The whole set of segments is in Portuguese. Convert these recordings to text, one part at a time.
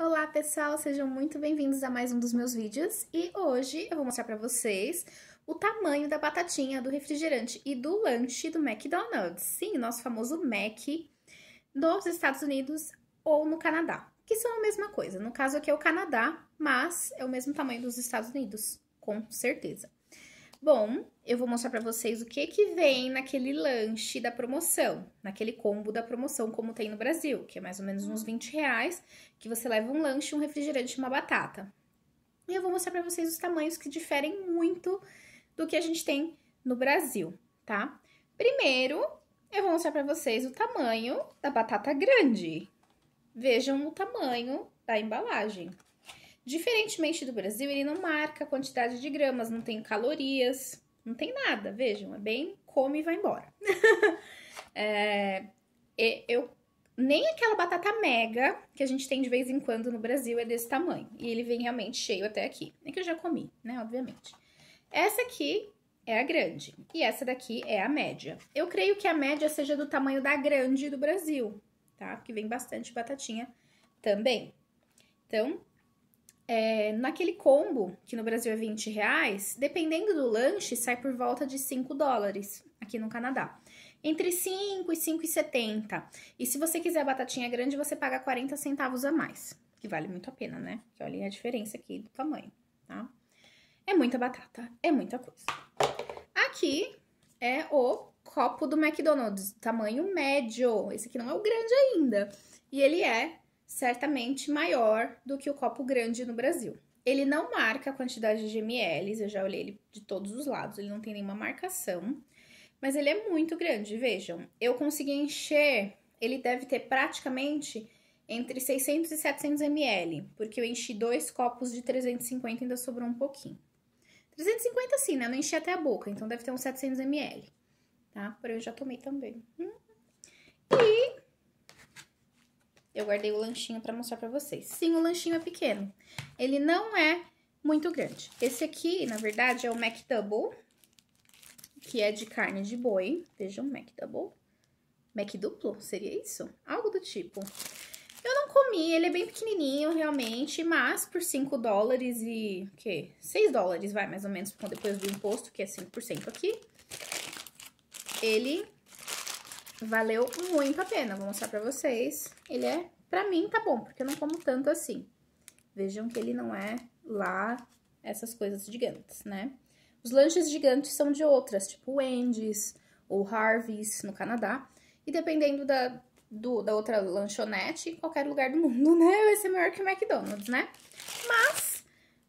Olá pessoal, sejam muito bem-vindos a mais um dos meus vídeos e hoje eu vou mostrar para vocês o tamanho da batatinha do refrigerante e do lanche do McDonald's, sim, nosso famoso Mac nos Estados Unidos ou no Canadá, que são a mesma coisa, no caso aqui é o Canadá, mas é o mesmo tamanho dos Estados Unidos, com certeza. Bom, eu vou mostrar para vocês o que que vem naquele lanche da promoção, naquele combo da promoção, como tem no Brasil, que é mais ou menos uns 20 hum. reais, que você leva um lanche, um refrigerante e uma batata. E eu vou mostrar para vocês os tamanhos que diferem muito do que a gente tem no Brasil, tá? Primeiro, eu vou mostrar para vocês o tamanho da batata grande. Vejam o tamanho da embalagem. Diferentemente do Brasil, ele não marca a quantidade de gramas, não tem calorias, não tem nada. Vejam, é bem come e vai embora. é, eu nem aquela batata mega que a gente tem de vez em quando no Brasil é desse tamanho. E ele vem realmente cheio até aqui. É que eu já comi, né? Obviamente. Essa aqui é a grande. E essa daqui é a média. Eu creio que a média seja do tamanho da grande do Brasil, tá? Porque vem bastante batatinha também. Então, é, naquele combo, que no Brasil é 20 reais, dependendo do lanche, sai por volta de 5 dólares aqui no Canadá. Entre 5 e 5,70. E se você quiser a batatinha grande, você paga 40 centavos a mais. Que vale muito a pena, né? Porque olhem a diferença aqui do tamanho, tá? É muita batata, é muita coisa. Aqui é o copo do McDonald's, tamanho médio. Esse aqui não é o grande ainda. E ele é certamente maior do que o copo grande no Brasil. Ele não marca a quantidade de ml, eu já olhei ele de todos os lados, ele não tem nenhuma marcação, mas ele é muito grande, vejam. Eu consegui encher, ele deve ter praticamente entre 600 e 700 ml, porque eu enchi dois copos de 350 e ainda sobrou um pouquinho. 350 sim, né? Eu não enchi até a boca, então deve ter uns 700 ml, tá? Porém eu já tomei também. Hum. Eu guardei o lanchinho para mostrar para vocês. Sim, o lanchinho é pequeno. Ele não é muito grande. Esse aqui, na verdade, é o Mac que é de carne de boi. Vejam, Mac Double. Mac duplo, seria isso? Algo do tipo. Eu não comi, ele é bem pequenininho realmente, mas por 5 dólares e... o quê? 6 dólares, vai, mais ou menos, depois do imposto, que é 5% aqui. Ele Valeu muito a pena, vou mostrar pra vocês. Ele é, pra mim, tá bom, porque eu não como tanto assim. Vejam que ele não é lá essas coisas gigantes, né? Os lanches gigantes são de outras, tipo Wendy's ou Harvey's no Canadá. E dependendo da, do, da outra lanchonete, em qualquer lugar do mundo, né? Vai ser maior que o McDonald's, né? Mas,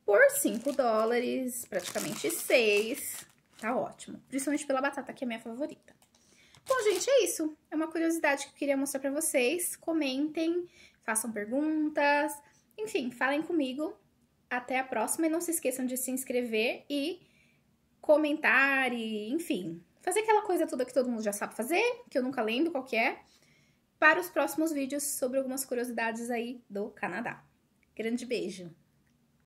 por 5 dólares, praticamente 6, tá ótimo. Principalmente pela batata, que é minha favorita. Bom, gente, é isso. É uma curiosidade que eu queria mostrar pra vocês. Comentem, façam perguntas, enfim, falem comigo. Até a próxima e não se esqueçam de se inscrever e comentar e, enfim, fazer aquela coisa toda que todo mundo já sabe fazer, que eu nunca lembro qual que é, para os próximos vídeos sobre algumas curiosidades aí do Canadá. Grande beijo!